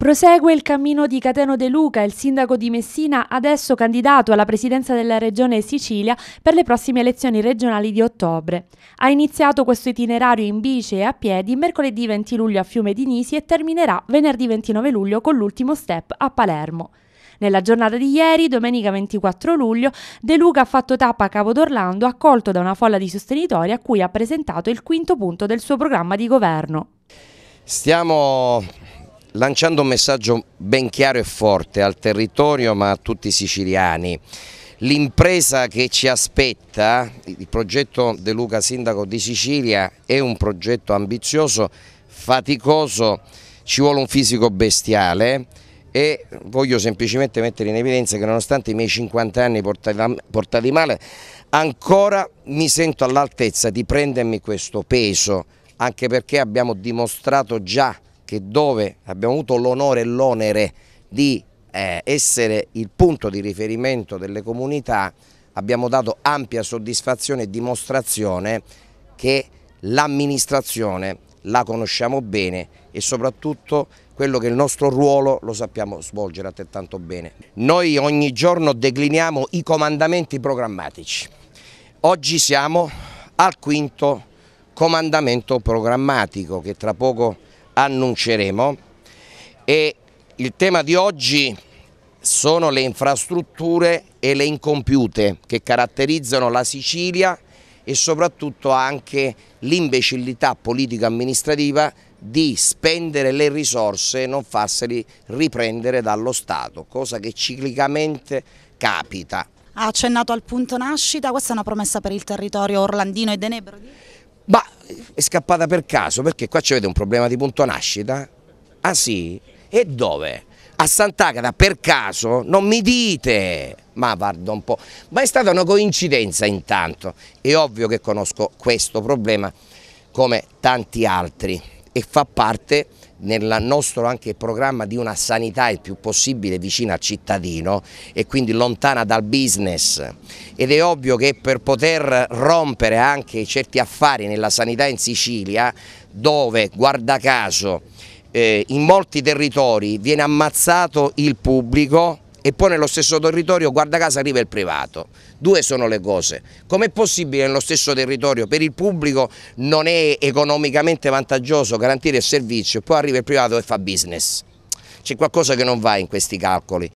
Prosegue il cammino di Cateno De Luca, il sindaco di Messina, adesso candidato alla presidenza della regione Sicilia per le prossime elezioni regionali di ottobre. Ha iniziato questo itinerario in bici e a piedi mercoledì 20 luglio a Fiume di Nisi e terminerà venerdì 29 luglio con l'ultimo step a Palermo. Nella giornata di ieri, domenica 24 luglio, De Luca ha fatto tappa a Capodorlando accolto da una folla di sostenitori a cui ha presentato il quinto punto del suo programma di governo. Stiamo lanciando un messaggio ben chiaro e forte al territorio ma a tutti i siciliani. L'impresa che ci aspetta, il progetto De Luca Sindaco di Sicilia, è un progetto ambizioso, faticoso, ci vuole un fisico bestiale e voglio semplicemente mettere in evidenza che nonostante i miei 50 anni portati male, ancora mi sento all'altezza di prendermi questo peso, anche perché abbiamo dimostrato già che dove abbiamo avuto l'onore e l'onere di eh, essere il punto di riferimento delle comunità, abbiamo dato ampia soddisfazione e dimostrazione che l'amministrazione la conosciamo bene e soprattutto quello che è il nostro ruolo lo sappiamo svolgere altrettanto bene. Noi ogni giorno decliniamo i comandamenti programmatici. Oggi siamo al quinto comandamento programmatico che tra poco annunceremo e il tema di oggi sono le infrastrutture e le incompiute che caratterizzano la Sicilia e soprattutto anche l'imbecillità politico-amministrativa di spendere le risorse e non farseli riprendere dallo Stato, cosa che ciclicamente capita. Ha accennato al punto nascita, questa è una promessa per il territorio orlandino e denebro? Ma è scappata per caso, perché qua c'è un problema di punto nascita? Ah sì? E dove? A Sant'Agata per caso? Non mi dite! Ma guarda un po', ma è stata una coincidenza intanto, è ovvio che conosco questo problema come tanti altri e fa parte nel nostro anche programma di una sanità il più possibile vicina al cittadino e quindi lontana dal business ed è ovvio che per poter rompere anche certi affari nella sanità in Sicilia dove guarda caso eh, in molti territori viene ammazzato il pubblico e poi nello stesso territorio, guarda caso, arriva il privato. Due sono le cose. Com'è possibile nello stesso territorio per il pubblico non è economicamente vantaggioso garantire il servizio e poi arriva il privato e fa business? C'è qualcosa che non va in questi calcoli